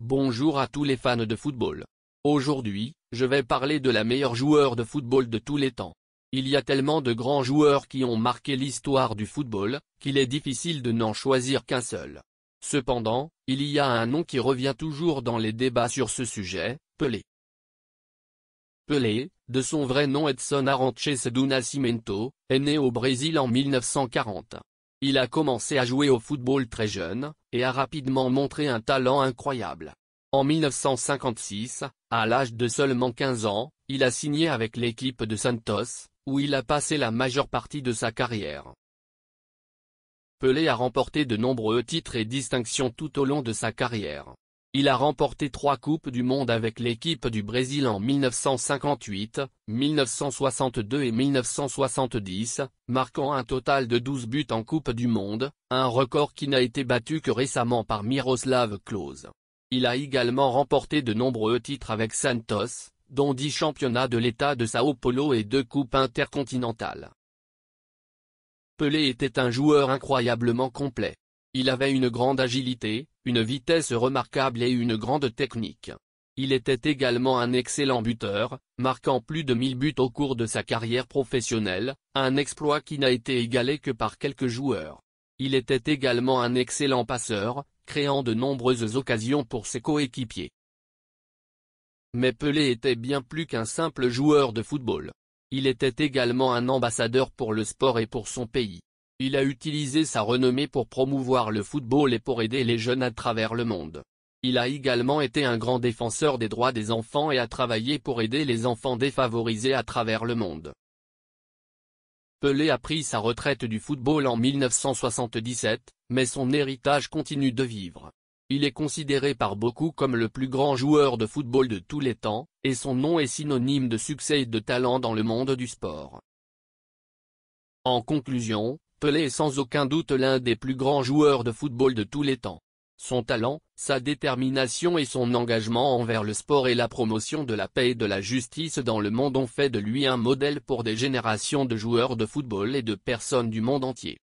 Bonjour à tous les fans de football. Aujourd'hui, je vais parler de la meilleure joueur de football de tous les temps. Il y a tellement de grands joueurs qui ont marqué l'histoire du football, qu'il est difficile de n'en choisir qu'un seul. Cependant, il y a un nom qui revient toujours dans les débats sur ce sujet, Pelé. Pelé, de son vrai nom Edson Arantes do Nascimento, est né au Brésil en 1940. Il a commencé à jouer au football très jeune, et a rapidement montré un talent incroyable. En 1956, à l'âge de seulement 15 ans, il a signé avec l'équipe de Santos, où il a passé la majeure partie de sa carrière. Pelé a remporté de nombreux titres et distinctions tout au long de sa carrière. Il a remporté trois Coupes du Monde avec l'équipe du Brésil en 1958, 1962 et 1970, marquant un total de 12 buts en Coupe du Monde, un record qui n'a été battu que récemment par Miroslav Klose. Il a également remporté de nombreux titres avec Santos, dont 10 championnats de l'État de Sao Paulo et deux Coupes intercontinentales. Pelé était un joueur incroyablement complet. Il avait une grande agilité, une vitesse remarquable et une grande technique. Il était également un excellent buteur, marquant plus de 1000 buts au cours de sa carrière professionnelle, un exploit qui n'a été égalé que par quelques joueurs. Il était également un excellent passeur, créant de nombreuses occasions pour ses coéquipiers. Mais Pelé était bien plus qu'un simple joueur de football. Il était également un ambassadeur pour le sport et pour son pays. Il a utilisé sa renommée pour promouvoir le football et pour aider les jeunes à travers le monde. Il a également été un grand défenseur des droits des enfants et a travaillé pour aider les enfants défavorisés à travers le monde. Pelé a pris sa retraite du football en 1977, mais son héritage continue de vivre. Il est considéré par beaucoup comme le plus grand joueur de football de tous les temps, et son nom est synonyme de succès et de talent dans le monde du sport. En conclusion, Pelé est sans aucun doute l'un des plus grands joueurs de football de tous les temps. Son talent, sa détermination et son engagement envers le sport et la promotion de la paix et de la justice dans le monde ont fait de lui un modèle pour des générations de joueurs de football et de personnes du monde entier.